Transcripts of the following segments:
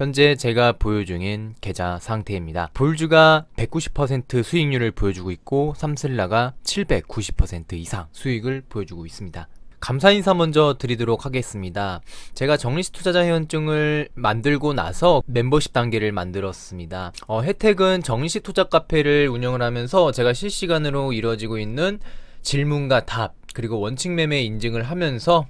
현재 제가 보유 중인 계좌 상태입니다. 볼주가 190% 수익률을 보여주고 있고 삼슬라가 790% 이상 수익을 보여주고 있습니다. 감사 인사 먼저 드리도록 하겠습니다. 제가 정리시 투자자 회원증을 만들고 나서 멤버십 단계를 만들었습니다. 어, 혜택은 정리시 투자 카페를 운영을 하면서 제가 실시간으로 이루어지고 있는 질문과 답 그리고 원칙 매매 인증을 하면서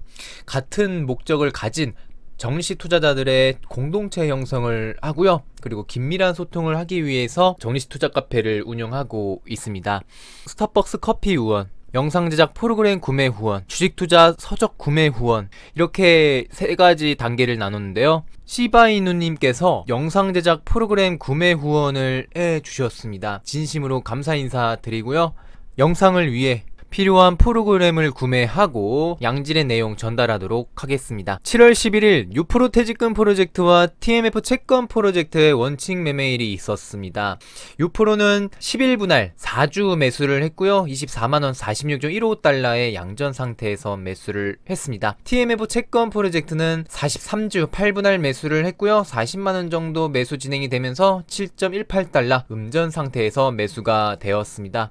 같은 목적을 가진 정리식 투자자들의 공동체 형성을 하고요. 그리고 긴밀한 소통을 하기 위해서 정리식 투자 카페를 운영하고 있습니다. 스타벅스 커피 후원, 영상 제작 프로그램 구매 후원, 주식 투자 서적 구매 후원 이렇게 세 가지 단계를 나눴는데요. 시바이누님께서 영상 제작 프로그램 구매 후원을 해주셨습니다. 진심으로 감사 인사 드리고요. 영상을 위해 필요한 프로그램을 구매하고 양질의 내용 전달하도록 하겠습니다. 7월 11일 유프로 퇴직금 프로젝트와 TMF 채권 프로젝트의 원칙 매매일이 있었습니다. 유프로는 10일 분할 4주 매수를 했고요. 24만원 46.15달러의 양전 상태에서 매수를 했습니다. TMF 채권 프로젝트는 43주 8분할 매수를 했고요. 40만원 정도 매수 진행이 되면서 7.18달러 음전 상태에서 매수가 되었습니다.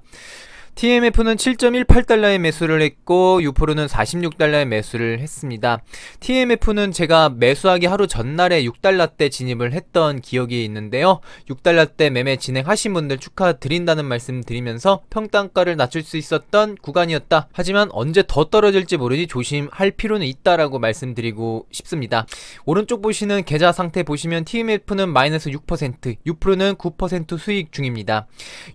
TMF는 7.18달러의 매수를 했고 유포르는 46달러의 매수를 했습니다. TMF는 제가 매수하기 하루 전날에 6달러대 진입을 했던 기억이 있는데요. 6달러대 매매 진행하신 분들 축하드린다는 말씀 드리면서 평단가를 낮출 수 있었던 구간이었다. 하지만 언제 더 떨어질지 모르니 조심할 필요는 있다라고 말씀드리고 싶습니다. 오른쪽 보시는 계좌 상태 보시면 TMF는 마이너스 6%, 유프로는 9% 수익 중입니다.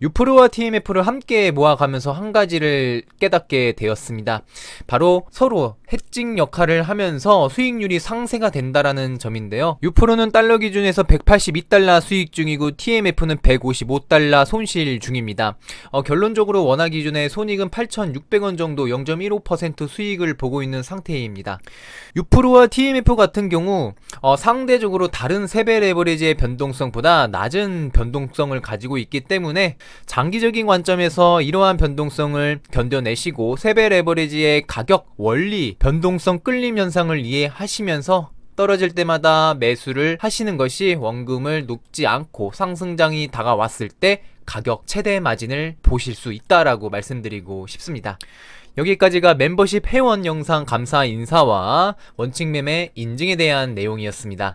유프로와 TMF를 함께 모아가 노력하면서 한 가지를 깨닫게 되었습니다. 바로 서로 해징 역할을 하면서 수익률이 상세가 된다라는 점인데요. 유프로는 달러 기준에서 182달러 수익 중이고 TMF는 155달러 손실 중입니다. 어, 결론적으로 원화 기준에 손익은 8,600원 정도 0.15% 수익을 보고 있는 상태입니다. 유프로와 TMF 같은 경우 어, 상대적으로 다른 세배 레버리지의 변동성보다 낮은 변동성을 가지고 있기 때문에 장기적인 관점에서 이러한 상당 변동성을 견뎌내시고 세배 레버리지의 가격 원리 변동성 끌림 현상을 이해하시면서 떨어질 때마다 매수를 하시는 것이 원금을 높지 않고 상승장이 다가왔을 때 가격 최대 마진을 보실 수 있다라고 말씀드리고 싶습니다. 여기까지가 멤버십 회원 영상 감사 인사와 원칙 매매 인증에 대한 내용이었습니다.